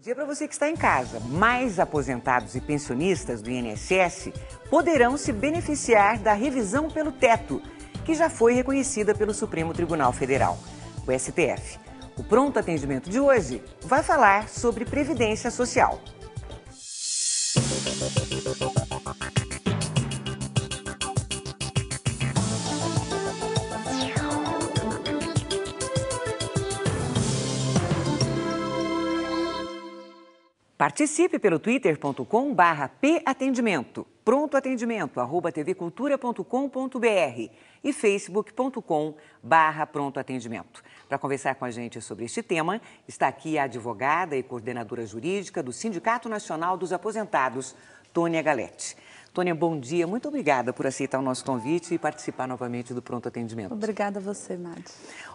Dia para você que está em casa, mais aposentados e pensionistas do INSS poderão se beneficiar da revisão pelo teto, que já foi reconhecida pelo Supremo Tribunal Federal, o STF. O pronto atendimento de hoje vai falar sobre previdência social. Participe pelo twitter.com barra patendimento, prontoatendimento, arroba tvcultura.com.br e facebook.com barra prontoatendimento. Para conversar com a gente sobre este tema, está aqui a advogada e coordenadora jurídica do Sindicato Nacional dos Aposentados, Tônia Galete. Tônia, bom dia. Muito obrigada por aceitar o nosso convite e participar novamente do Pronto Atendimento. Obrigada a você, Madi.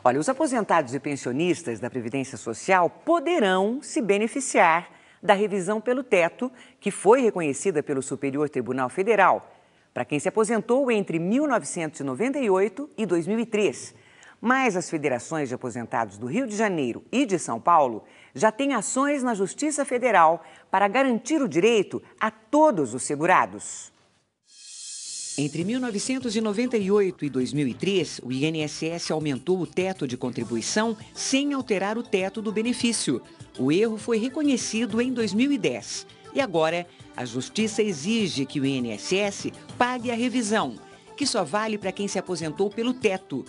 Olha, os aposentados e pensionistas da Previdência Social poderão se beneficiar da revisão pelo teto, que foi reconhecida pelo Superior Tribunal Federal, para quem se aposentou entre 1998 e 2003. Mas as federações de aposentados do Rio de Janeiro e de São Paulo já têm ações na Justiça Federal para garantir o direito a todos os segurados. Entre 1998 e 2003, o INSS aumentou o teto de contribuição sem alterar o teto do benefício. O erro foi reconhecido em 2010 e agora a Justiça exige que o INSS pague a revisão, que só vale para quem se aposentou pelo teto.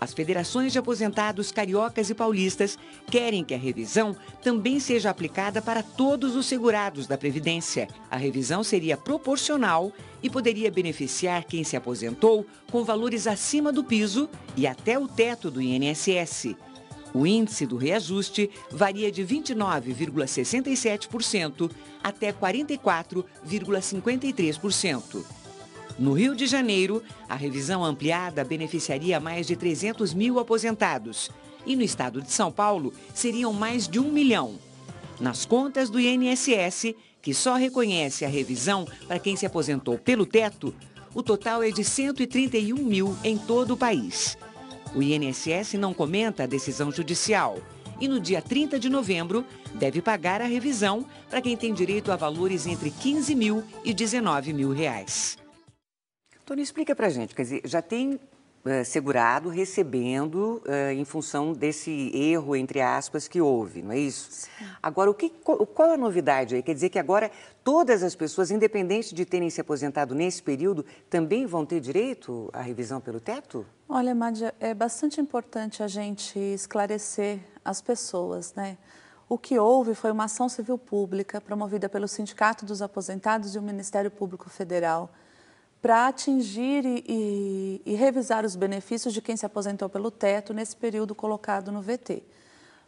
As federações de aposentados cariocas e paulistas querem que a revisão também seja aplicada para todos os segurados da Previdência. A revisão seria proporcional e poderia beneficiar quem se aposentou com valores acima do piso e até o teto do INSS. O índice do reajuste varia de 29,67% até 44,53%. No Rio de Janeiro, a revisão ampliada beneficiaria mais de 300 mil aposentados. E no estado de São Paulo, seriam mais de um milhão. Nas contas do INSS, que só reconhece a revisão para quem se aposentou pelo teto, o total é de 131 mil em todo o país. O INSS não comenta a decisão judicial e no dia 30 de novembro deve pagar a revisão para quem tem direito a valores entre 15 mil e 19 mil reais. Tony, explica para gente, quer dizer, já tem uh, segurado recebendo uh, em função desse erro, entre aspas, que houve, não é isso? Sim. Agora, o que, qual, qual, é a novidade aí? Quer dizer que agora todas as pessoas, independente de terem se aposentado nesse período, também vão ter direito à revisão pelo teto? Olha, Madia, é bastante importante a gente esclarecer as pessoas, né? O que houve foi uma ação civil pública promovida pelo Sindicato dos Aposentados e o Ministério Público Federal, para atingir e, e, e, revisar os benefícios de quem se aposentou pelo teto nesse período colocado no VT.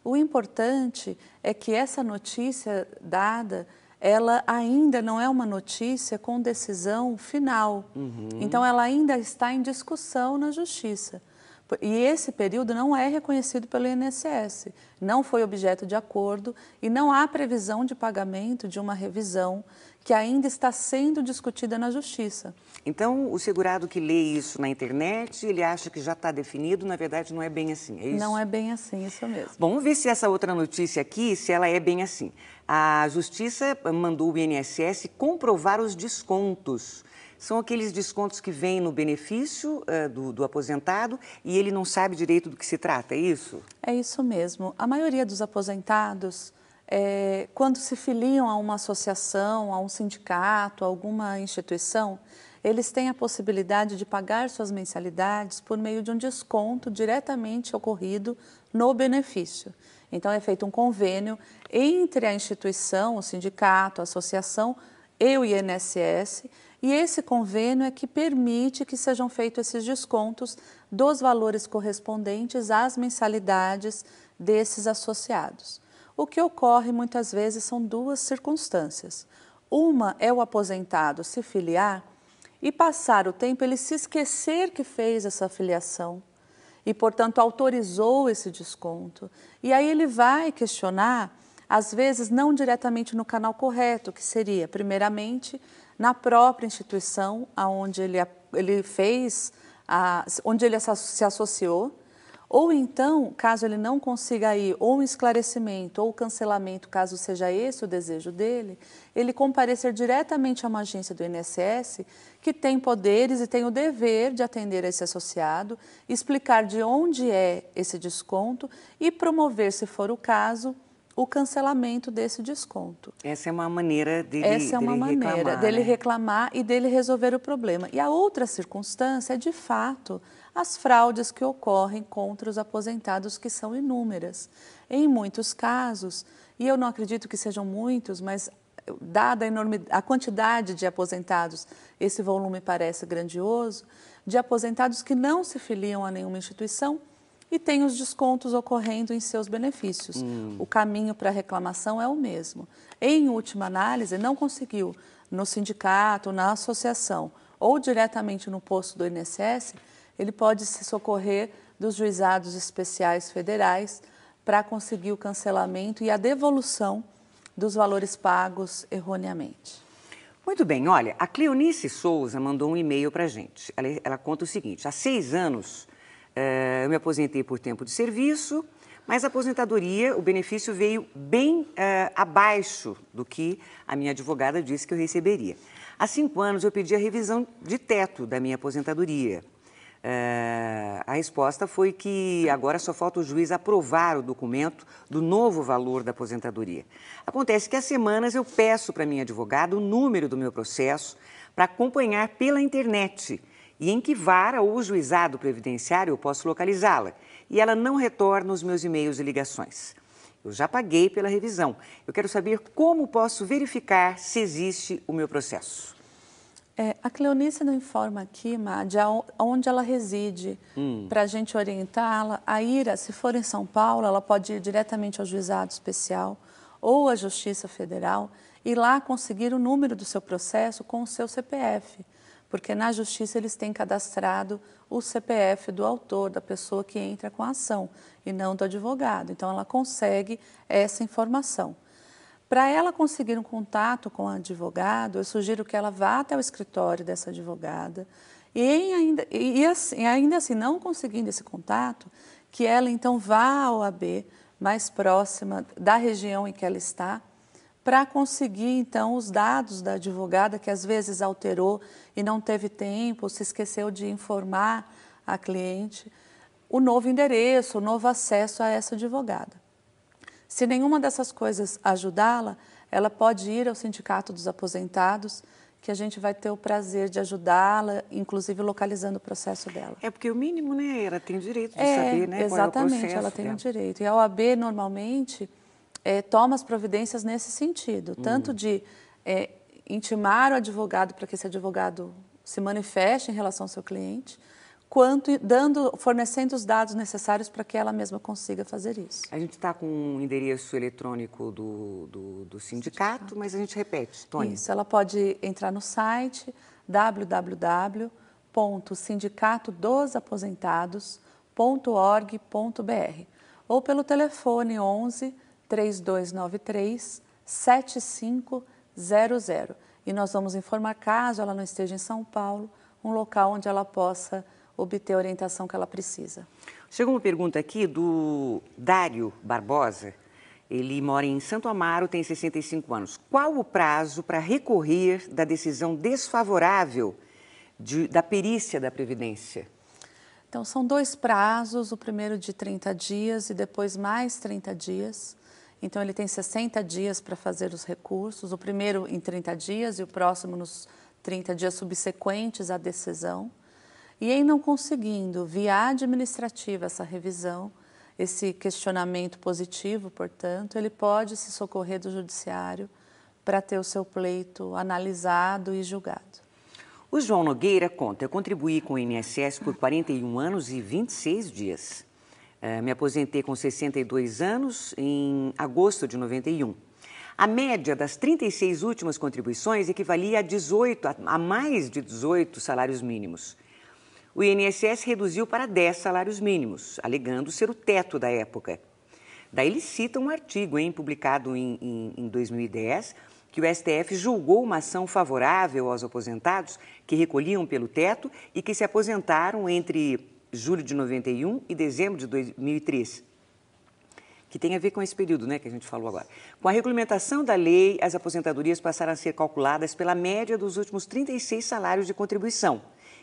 O importante é que essa notícia dada, ela ainda não é uma notícia com decisão final. Uhum. Então, ela ainda está em discussão na Justiça. E esse período não é reconhecido pelo INSS, não foi objeto de acordo e não há previsão de pagamento de uma revisão que ainda está sendo discutida na Justiça. Então, o segurado que lê isso na internet, ele acha que já está definido, na verdade não é bem assim, é isso? Não é bem assim, isso mesmo. Bom, vamos ver se essa outra notícia aqui, se ela é bem assim. A Justiça mandou o INSS comprovar os descontos são aqueles descontos que vêm no benefício uh, do, do, aposentado e ele não sabe direito do que se trata, é isso? É isso mesmo. A maioria dos aposentados, é, quando se filiam a uma associação, a um sindicato, a alguma instituição, eles têm a possibilidade de pagar suas mensalidades por meio de um desconto diretamente ocorrido no benefício. Então, é feito um convênio entre a instituição, o sindicato, a associação e o INSS, e esse convênio é que permite que sejam feitos esses descontos dos valores correspondentes às mensalidades desses associados. O que ocorre muitas vezes são duas circunstâncias. Uma é o aposentado se filiar e passar o tempo ele se esquecer que fez essa filiação e, portanto, autorizou esse desconto. E aí ele vai questionar, às vezes não diretamente no canal correto, que seria, primeiramente, na própria instituição aonde ele, ele fez, a, onde ele se associou, ou então, caso ele não consiga ir, ou um esclarecimento, ou cancelamento, caso seja esse o desejo dele, ele comparecer diretamente a uma agência do INSS, que tem poderes e tem o dever de atender esse associado, explicar de onde é esse desconto e promover, se for o caso, o cancelamento desse desconto. Essa é uma maneira dele reclamar. Essa é uma maneira reclamar, né? dele né? reclamar e dele resolver o problema. E a outra circunstância é, de fato, as fraudes que ocorrem contra os aposentados, que são inúmeras. Em muitos casos, e eu não acredito que sejam muitos, mas dada a, enorme, a quantidade de aposentados, esse volume parece grandioso, de aposentados que não se filiam a nenhuma instituição, e tem os descontos ocorrendo em seus benefícios. Hum. O caminho para reclamação é o mesmo. Em última análise, não conseguiu no sindicato, na associação ou diretamente no posto do INSS, ele pode se socorrer dos juizados especiais federais para conseguir o cancelamento e a devolução dos valores pagos erroneamente. Muito bem, olha, a Cleonice Souza mandou um e-mail para a gente. Ela, ela conta o seguinte: há seis anos eh, eu me aposentei por tempo de serviço, mas a aposentadoria, o benefício veio bem eh, abaixo do que a minha advogada disse que eu receberia. Há cinco anos eu pedi a revisão de teto da minha aposentadoria. Eh, a resposta foi que agora só falta o juiz aprovar o documento do novo valor da aposentadoria. Acontece que há semanas eu peço para minha advogada o número do meu processo para acompanhar pela internet e em que vara ou juizado previdenciário eu posso localizá-la. E ela não retorna os meus e-mails e ligações. Eu já paguei pela revisão. Eu quero saber como posso verificar se existe o meu processo. É, a Cleonice não informa aqui, Mad, onde ela reside, hum. para a gente orientá-la. A Ira, se for em São Paulo, ela pode ir diretamente ao juizado especial ou à Justiça Federal e lá conseguir o número do seu processo com o seu CPF porque na justiça eles têm cadastrado o CPF do autor, da pessoa que entra com a ação, e não do advogado. Então, ela consegue essa informação. Para ela conseguir um contato com o advogado, eu sugiro que ela vá até o escritório dessa advogada e ainda, e assim, ainda assim, não conseguindo esse contato, que ela então vá ao AB mais próxima da região em que ela está para conseguir então os dados da advogada que às vezes alterou e não teve tempo, se esqueceu de informar a cliente o novo endereço, o novo acesso a essa advogada. Se nenhuma dessas coisas ajudá-la, ela pode ir ao Sindicato dos Aposentados, que a gente vai ter o prazer de ajudá-la, inclusive localizando o processo dela. É porque o mínimo, né? Ela tem direito de é, saber, né? É exatamente, é ela tem o direito. E a OAB normalmente é, toma as providências nesse sentido, uhum. tanto de é, intimar o advogado para que esse advogado se manifeste em relação ao seu cliente, quanto dando, fornecendo os dados necessários para que ela mesma consiga fazer isso. A gente está com o um endereço eletrônico do, do, do sindicato, sindicato, mas a gente repete, Tony. Isso, ela pode entrar no site www.sindicatodosaposentados.org.br ou pelo telefone 11 3293 7500 e nós vamos informar caso ela não esteja em São Paulo, um local onde ela possa obter a orientação que ela precisa. Chegou uma pergunta aqui do Dário Barbosa. Ele mora em Santo Amaro, tem 65 anos. Qual o prazo para recorrer da decisão desfavorável de, da perícia da Previdência? Então, são dois prazos: o primeiro de 30 dias e depois mais 30 dias. Então, ele tem 60 dias para fazer os recursos, o primeiro em 30 dias e o próximo nos 30 dias subsequentes à decisão. E em não conseguindo, via administrativa, essa revisão, esse questionamento positivo, portanto, ele pode se socorrer do judiciário para ter o seu pleito analisado e julgado. O João Nogueira conta: eu contribuí com o INSS por 41 anos e 26 dias. É, me aposentei com 62 anos em agosto de 91. A média das 36 últimas contribuições equivalia a 18, a mais de 18 salários mínimos. O INSS reduziu para 10 salários mínimos, alegando ser o teto da época. Daí ele cita um artigo hein, publicado em, em, em 2010 que o STF julgou uma ação favorável aos aposentados que recolhiam pelo teto e que se aposentaram entre julho de 91 e dezembro de 2003, que tem a ver com esse período né, que a gente falou agora. Com a regulamentação da lei, as aposentadorias passaram a ser calculadas pela média dos últimos 36 salários de contribuição.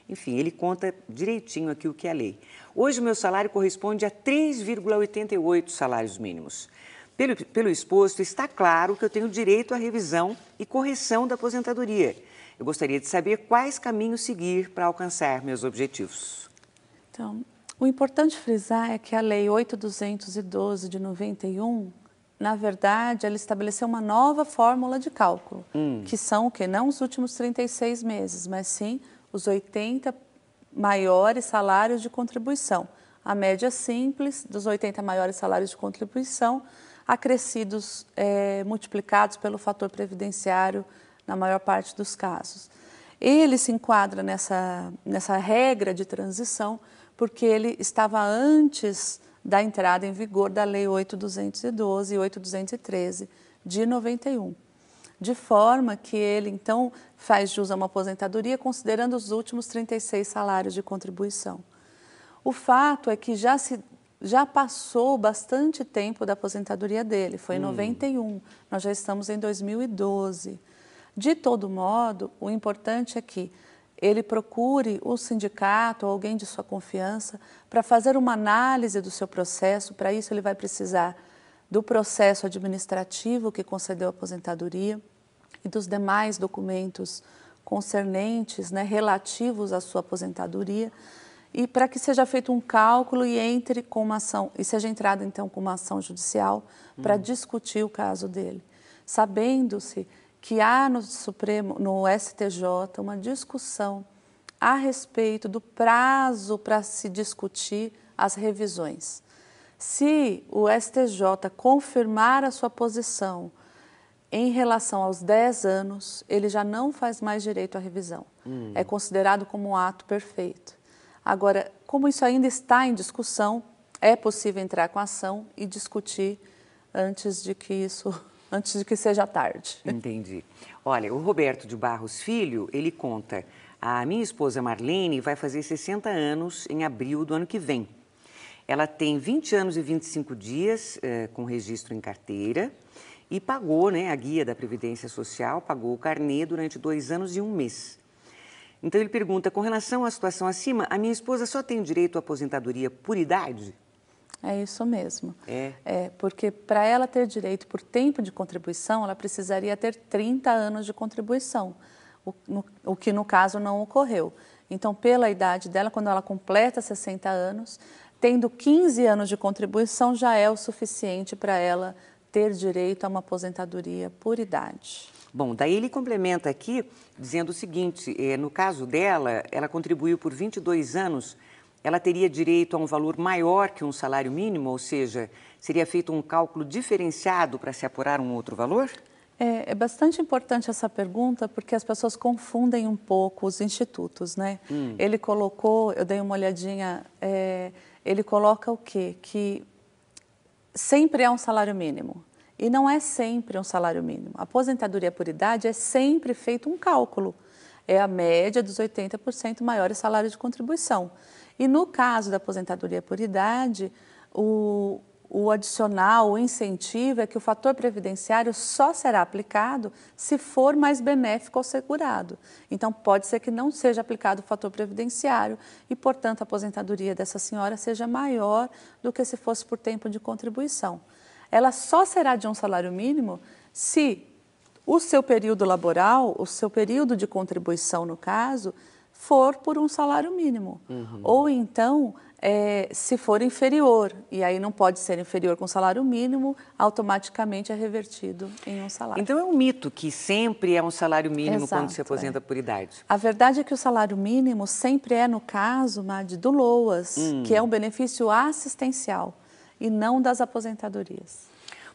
Enfim, ele conta direitinho aqui o que é a lei. Hoje, o meu salário corresponde a 3,88 salários mínimos. Pelo, pelo exposto, está claro que eu tenho direito à revisão e correção da aposentadoria. Eu gostaria de saber quais caminhos seguir para alcançar meus objetivos. Então, o importante frisar é que a Lei 8.212 de 91, na verdade, ela estabeleceu uma nova fórmula de cálculo, hum. que são o que não os últimos 36 meses, mas sim os 80 maiores salários de contribuição. A média simples dos 80 maiores salários de contribuição, acrescidos, é, multiplicados pelo fator previdenciário na maior parte dos casos. Ele se enquadra nessa, nessa regra de transição porque ele estava antes da entrada em vigor da Lei 8.212 e 8.213 de 91. De forma que ele, então, faz jus a uma aposentadoria considerando os últimos 36 salários de contribuição. O fato é que já se já passou bastante tempo da aposentadoria dele, foi em hum. 91, nós já estamos em 2012. De todo modo, o importante é que ele procure o sindicato ou alguém de sua confiança para fazer uma análise do seu processo. Para isso, ele vai precisar do processo administrativo que concedeu a aposentadoria e dos demais documentos concernentes, né, relativos à sua aposentadoria, e para que seja feito um cálculo e entre com uma ação e seja entrada então com uma ação judicial para uhum. discutir o caso dele, sabendo-se que há no Supremo, no STJ, uma discussão a respeito do prazo para se discutir as revisões. Se o STJ confirmar a sua posição em relação aos 10 anos, ele já não faz mais direito à revisão. Hum. É considerado como um ato perfeito. Agora, como isso ainda está em discussão, é possível entrar com ação e discutir antes de que isso antes de que seja tarde. Entendi. Olha, o Roberto de Barros Filho, ele conta: a minha esposa Marlene vai fazer 60 anos em abril do ano que vem. Ela tem 20 anos e 25 dias eh, com registro em carteira e pagou, né, a guia da Previdência Social, pagou o carnê durante dois anos e um mês. Então ele pergunta, com relação à situação acima, a minha esposa só tem direito à aposentadoria por idade? É isso mesmo. É. é porque para ela ter direito por tempo de contribuição, ela precisaria ter 30 anos de contribuição, o, no, o que no caso não ocorreu. Então, pela idade dela, quando ela completa 60 anos, tendo 15 anos de contribuição já é o suficiente para ela ter direito a uma aposentadoria por idade. Bom, daí ele complementa aqui dizendo o seguinte: eh, no caso dela, ela contribuiu por 22 anos ela teria direito a um valor maior que um salário mínimo, ou seja, seria feito um cálculo diferenciado para se apurar um outro valor? É, é, bastante importante essa pergunta porque as pessoas confundem um pouco os institutos, né? Hum. Ele colocou, eu dei uma olhadinha, é, ele coloca o quê? Que sempre é um salário mínimo. E não é sempre um salário mínimo. A aposentadoria por idade é sempre feito um cálculo. É a média dos 80% maiores salários de contribuição. E no caso da aposentadoria por idade, o, o adicional, o incentivo é que o fator previdenciário só será aplicado se for mais benéfico ao segurado. Então, pode ser que não seja aplicado o fator previdenciário e, portanto, a aposentadoria dessa senhora seja maior do que se fosse por tempo de contribuição. Ela só será de um salário mínimo se o seu período laboral, o seu período de contribuição, no caso, for por um salário mínimo. Uhum. Ou então, é, se for inferior, e aí não pode ser inferior com salário mínimo, automaticamente é revertido em um salário. Então é um mito que sempre é um salário mínimo Exato, quando se aposenta é. por idade. A verdade é que o salário mínimo sempre é, no caso, Mad, do LOAS, hum. que é um benefício assistencial e não das aposentadorias.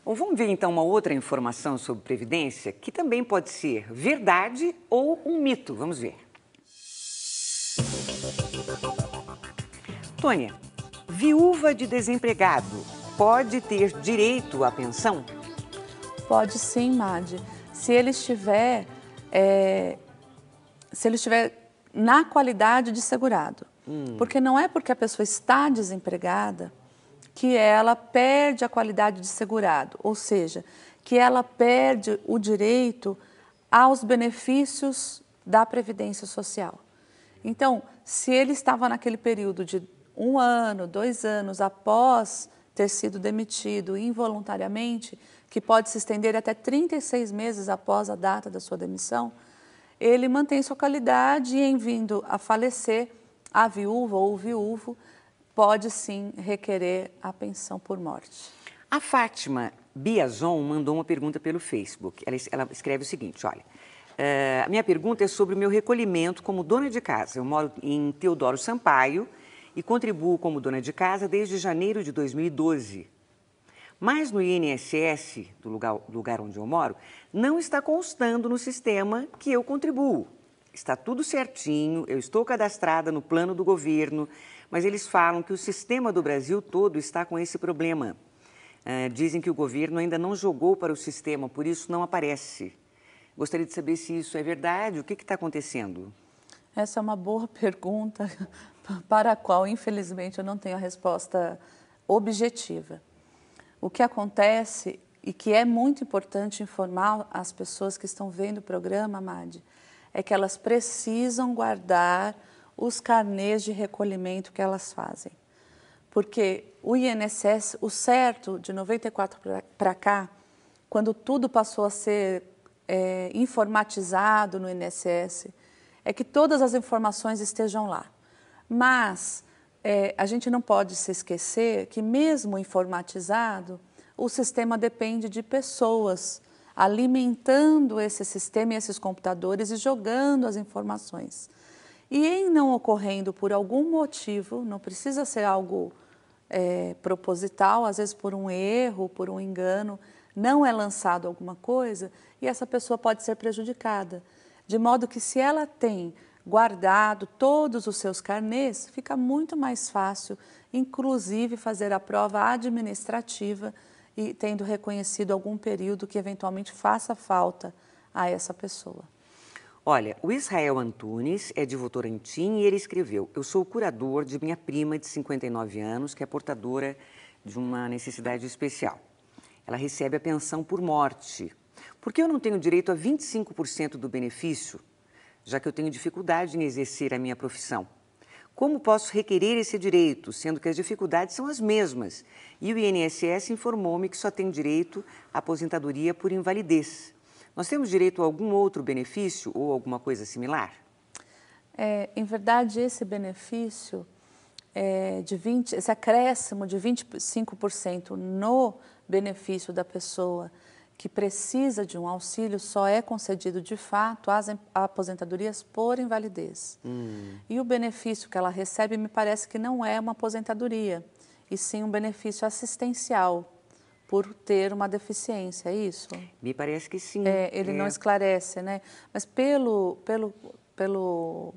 Bom, vamos ver então uma outra informação sobre Previdência que também pode ser verdade ou um mito. Vamos ver. Espanha. Viúva de desempregado pode ter direito à pensão? Pode sim, Madi. Se ele estiver, é, se ele estiver na qualidade de segurado. Hum. Porque não é porque a pessoa está desempregada que ela perde a qualidade de segurado, ou seja, que ela perde o direito aos benefícios da Previdência Social. Então, se ele estava naquele período de um ano, dois anos após ter sido demitido involuntariamente, que pode se estender até 36 meses após a data da sua demissão, ele mantém sua qualidade e, em vindo a falecer, a viúva ou o viúvo pode sim requerer a pensão por morte. A Fátima Biazon mandou uma pergunta pelo Facebook. Ela, ela escreve o seguinte: olha. Uh, a minha pergunta é sobre o meu recolhimento como dona de casa. Eu moro em Teodoro Sampaio e contribuo como dona de casa desde janeiro de 2012. Mas no INSS, do lugar, lugar onde eu moro, não está constando no sistema que eu contribuo. Está tudo certinho, eu estou cadastrada no plano do governo, mas eles falam que o sistema do Brasil todo está com esse problema. Uh, dizem que o governo ainda não jogou para o sistema, por isso não aparece. Gostaria de saber se isso é verdade, o que está acontecendo? Essa é uma boa pergunta, para a qual, infelizmente, eu não tenho a resposta objetiva. O que acontece e que é muito importante informar as pessoas que estão vendo o programa, Madi, é que elas precisam guardar os carnês de recolhimento que elas fazem. Porque o INSS, o certo de 94 para cá, quando tudo passou a ser é, informatizado no INSS, é que todas as informações estejam lá. Mas é, a gente não pode se esquecer que, mesmo informatizado, o sistema depende de pessoas alimentando esse sistema e esses computadores e jogando as informações. E em não ocorrendo por algum motivo, não precisa ser algo é, proposital, às vezes por um erro, por um engano, não é lançado alguma coisa e essa pessoa pode ser prejudicada. De modo que, se ela tem guardado todos os seus carnês, fica muito mais fácil, inclusive, fazer a prova administrativa e tendo reconhecido algum período que eventualmente faça falta a essa pessoa. Olha, o Israel Antunes é de Votorantim e ele escreveu: Eu sou curador de minha prima de 59 anos, que é portadora de uma necessidade especial. Ela recebe a pensão por morte. Por que eu não tenho direito a 25% do benefício? já que eu tenho dificuldade em exercer a minha profissão. Como posso requerer esse direito, sendo que as dificuldades são as mesmas? E o INSS informou-me que só tem direito à aposentadoria por invalidez. Nós temos direito a algum outro benefício ou alguma coisa similar? É, em verdade, esse benefício é de 20, esse acréscimo de 25% no benefício da pessoa que precisa de um auxílio só é concedido de fato às aposentadorias por invalidez. Hum. E o benefício que ela recebe me parece que não é uma aposentadoria, e sim um benefício assistencial por ter uma deficiência, é isso? Me parece que sim. É, ele é. não esclarece, né? Mas pelo, pelo, pelo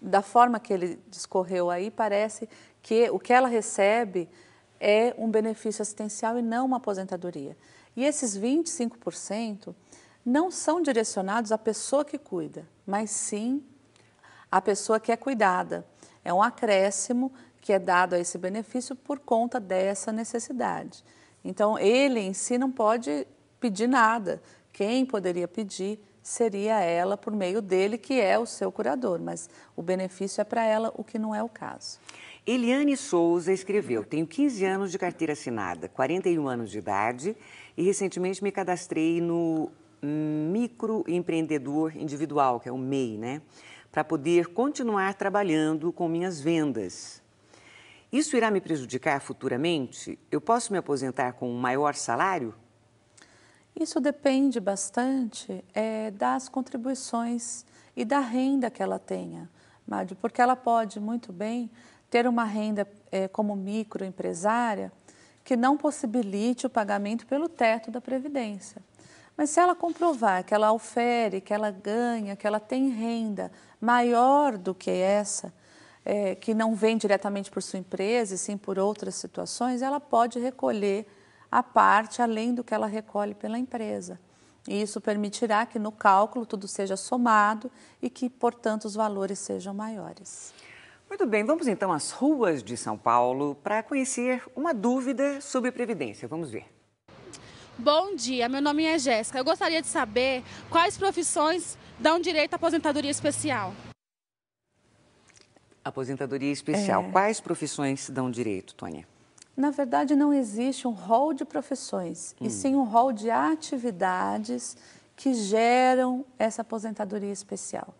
da forma que ele discorreu aí, parece que o que ela recebe é um benefício assistencial e não uma aposentadoria. E esses 25% não são direcionados à pessoa que cuida, mas sim à pessoa que é cuidada. É um acréscimo que é dado a esse benefício por conta dessa necessidade. Então, ele em si não pode pedir nada. Quem poderia pedir seria ela por meio dele, que é o seu curador, mas o benefício é para ela, o que não é o caso. Eliane Souza escreveu: Tenho 15 anos de carteira assinada, 41 anos de idade e recentemente me cadastrei no microempreendedor individual, que é o MEI, né? Para poder continuar trabalhando com minhas vendas. Isso irá me prejudicar futuramente? Eu posso me aposentar com um maior salário? Isso depende bastante é, das contribuições e da renda que ela tenha, Mário, porque ela pode muito bem ter uma renda é, como microempresária que não possibilite o pagamento pelo teto da Previdência. Mas se ela comprovar que ela ofere, que ela ganha, que ela tem renda maior do que essa, é, que não vem diretamente por sua empresa e sim por outras situações, ela pode recolher a parte além do que ela recolhe pela empresa. E isso permitirá que no cálculo tudo seja somado e que, portanto, os valores sejam maiores. Muito bem, vamos então às ruas de São Paulo para conhecer uma dúvida sobre previdência. Vamos ver. Bom dia, meu nome é Jéssica. Eu gostaria de saber quais profissões dão direito à aposentadoria especial. Aposentadoria especial. É... Quais profissões dão direito, Tônia? Na verdade, não existe um rol de profissões, hum. e sim um rol de atividades que geram essa aposentadoria especial.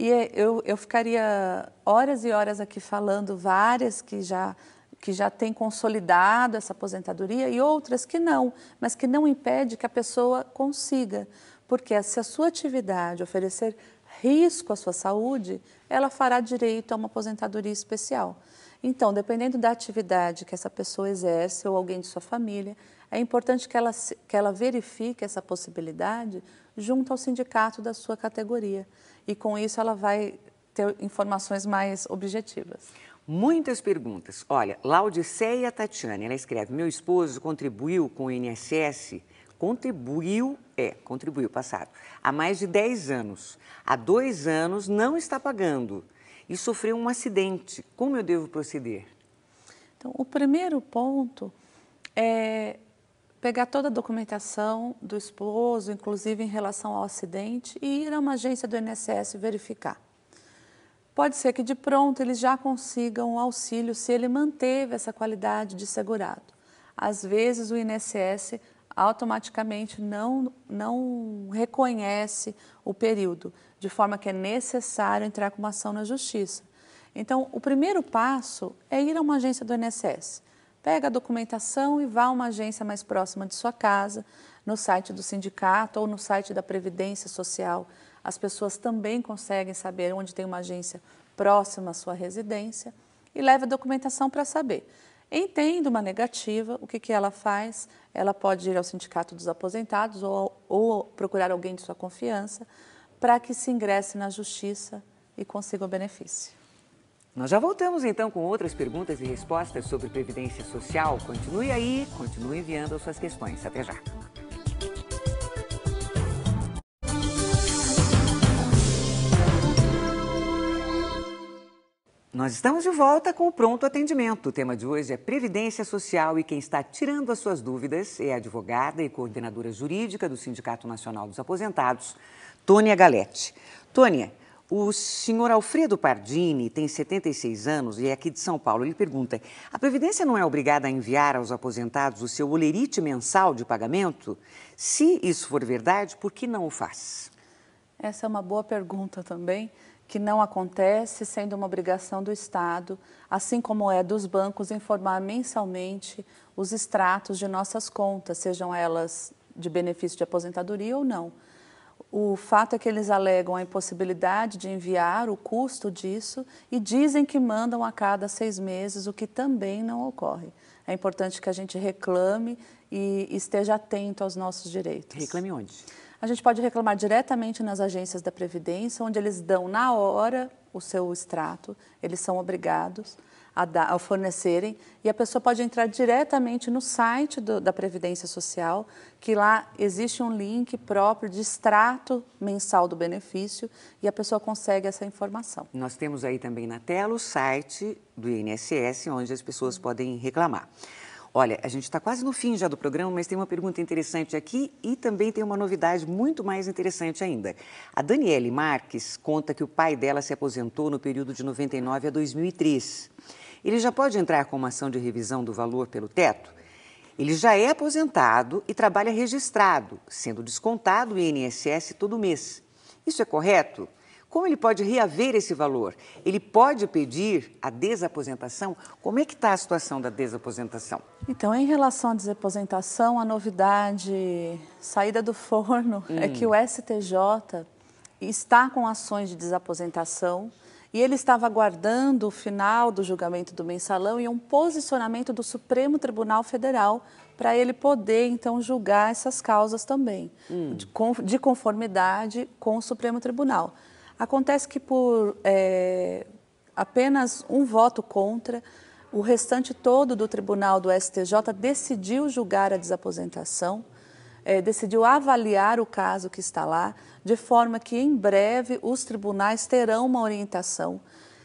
E é, eu, eu ficaria horas e horas aqui falando várias que já que já tem consolidado essa aposentadoria e outras que não, mas que não impede que a pessoa consiga, porque se a sua atividade oferecer risco à sua saúde, ela fará direito a uma aposentadoria especial. Então, dependendo da atividade que essa pessoa exerce ou alguém de sua família, é importante que ela, que ela verifique essa possibilidade junto ao sindicato da sua categoria e com isso ela vai ter informações mais objetivas. Muitas perguntas. Olha, Laudiceia Tatiane, ela escreve: Meu esposo contribuiu com o INSS, contribuiu, é, contribuiu passado, há mais de 10 anos. Há dois anos não está pagando e sofreu um acidente. Como eu devo proceder? Então, o primeiro ponto é pegar toda a documentação do esposo, inclusive em relação ao acidente, e ir a uma agência do INSS verificar. Pode ser que de pronto eles já consigam o auxílio se ele manteve essa qualidade de segurado. Às vezes o INSS automaticamente não, não reconhece o período, de forma que é necessário entrar com uma ação na justiça. Então, o primeiro passo é ir a uma agência do INSS pega a documentação e vá a uma agência mais próxima de sua casa, no site do sindicato ou no site da Previdência Social. As pessoas também conseguem saber onde tem uma agência próxima à sua residência e leve a documentação para saber. Entendo uma negativa, o que, que ela faz? Ela pode ir ao Sindicato dos Aposentados ou, ou procurar alguém de sua confiança para que se ingresse na justiça e consiga o benefício. Nós já voltamos então com outras perguntas e respostas sobre Previdência Social. Continue aí, continue enviando as suas questões. Até já. Nós estamos de volta com o Pronto Atendimento. O tema de hoje é Previdência Social e quem está tirando as suas dúvidas é a advogada e coordenadora jurídica do Sindicato Nacional dos Aposentados, Tônia Galete. Tônia, o senhor Alfredo Pardini tem 76 anos e é aqui de São Paulo. Ele pergunta: a Previdência não é obrigada a enviar aos aposentados o seu olerite mensal de pagamento? Se isso for verdade, por que não o faz? Essa é uma boa pergunta também, que não acontece sendo uma obrigação do Estado, assim como é dos bancos informar mensalmente os extratos de nossas contas, sejam elas de benefício de aposentadoria ou não. O fato é que eles alegam a impossibilidade de enviar o custo disso e dizem que mandam a cada seis meses, o que também não ocorre. É importante que a gente reclame e esteja atento aos nossos direitos. Reclame onde? A gente pode reclamar diretamente nas agências da Previdência, onde eles dão na hora o seu extrato, eles são obrigados a, a fornecerem e a pessoa pode entrar diretamente no site do, da Previdência Social, que lá existe um link próprio de extrato mensal do benefício e a pessoa consegue essa informação. Nós temos aí também na tela o site do INSS, onde as pessoas podem reclamar. Olha, a gente está quase no fim já do programa, mas tem uma pergunta interessante aqui e também tem uma novidade muito mais interessante ainda. A Daniele Marques conta que o pai dela se aposentou no período de 99 a 2003 ele já pode entrar com uma ação de revisão do valor pelo teto? Ele já é aposentado e trabalha registrado, sendo descontado o INSS todo mês. Isso é correto? Como ele pode reaver esse valor? Ele pode pedir a desaposentação? Como é que está a situação da desaposentação? Então, em relação à desaposentação, a novidade saída do forno hum. é que hum. o STJ está com ações de desaposentação e ele estava aguardando o final do julgamento do mensalão e um posicionamento do Supremo Tribunal Federal para ele poder, então, julgar essas causas também, hum. de, conformidade com o Supremo Tribunal. Acontece que por é, apenas um voto contra, o restante todo do Tribunal do STJ decidiu julgar a desaposentação. É, decidiu avaliar o caso que está lá, de forma que em breve os tribunais terão uma orientação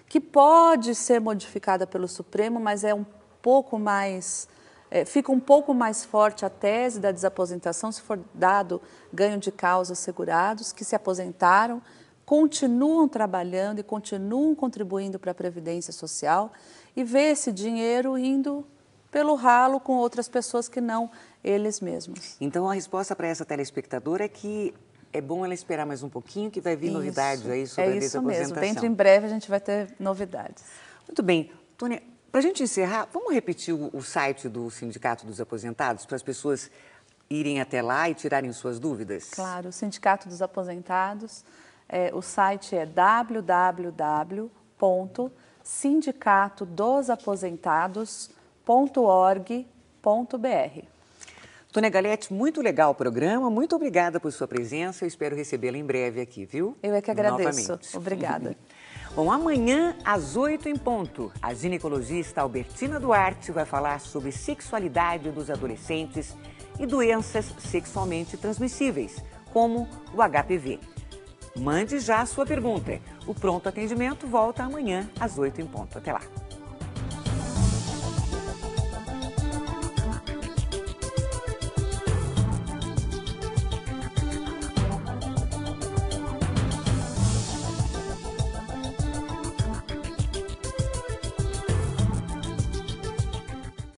que pode ser modificada pelo Supremo, mas é um pouco mais é, fica um pouco mais forte a tese da desaposentação se for dado ganho de causa segurados que se aposentaram, continuam trabalhando e continuam contribuindo para a Previdência Social e vê esse dinheiro indo pelo ralo com outras pessoas que não eles mesmos. Então a resposta para essa telespectadora é que é bom ela esperar mais um pouquinho que vai vir isso. novidades aí sobre é a isso mesmo. Dentro em breve a gente vai ter novidades. Muito bem, Tônia. Para a gente encerrar, vamos repetir o, o site do Sindicato dos Aposentados para as pessoas irem até lá e tirarem suas dúvidas? Claro, o Sindicato dos Aposentados, é, o site é www.sindicatodosaposentados.com www.org.br. Tônia Galete, muito legal o programa, muito obrigada por sua presença. Eu espero recebê-la em breve aqui, viu? Eu é que agradeço. Novamente. Obrigada. Bom, amanhã, às oito em ponto, a ginecologista Albertina Duarte vai falar sobre sexualidade dos adolescentes e doenças sexualmente transmissíveis, como o HPV. Mande já a sua pergunta. O pronto atendimento volta amanhã às oito em ponto. Até lá.